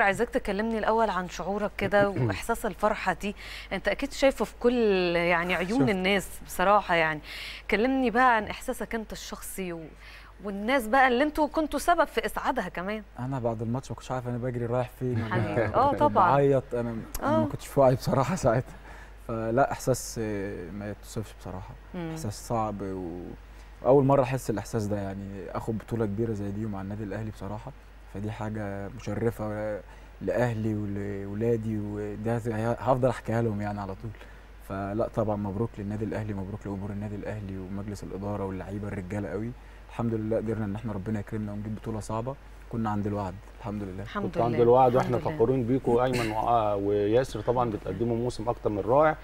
فكره عايزاك تكلمني الاول عن شعورك كده واحساس الفرحه دي انت اكيد شايفه في كل يعني عيون الناس بصراحه يعني كلمني بقى عن احساسك انت الشخصي و... والناس بقى اللي انتوا كنتوا سبب في اسعادها كمان انا بعد الماتش ما كنتش عارف انا بجري رايح فين اه طبعا بعيط آه. انا ما كنتش في وعي بصراحه ساعتها فلا احساس ما يتوصفش بصراحه مم. احساس صعب و... واول مره احس الاحساس ده يعني اخد بطوله كبيره زي دي ومع النادي الاهلي بصراحه فدي حاجه مشرفه لاهلي ولولادي وده هفضل احكيها لهم يعني على طول فلا طبعا مبروك للنادي الاهلي مبروك لجمهور النادي الاهلي ومجلس الاداره واللعيبه الرجاله قوي الحمد لله قدرنا ان احنا ربنا يكرمنا ونجيب بطوله صعبه كنا عند الوعد الحمد لله الحمد كنت لله. عند الوعد واحنا فخورين بيكم ايمن وياسر طبعا بتقدموا موسم اكتر من رائع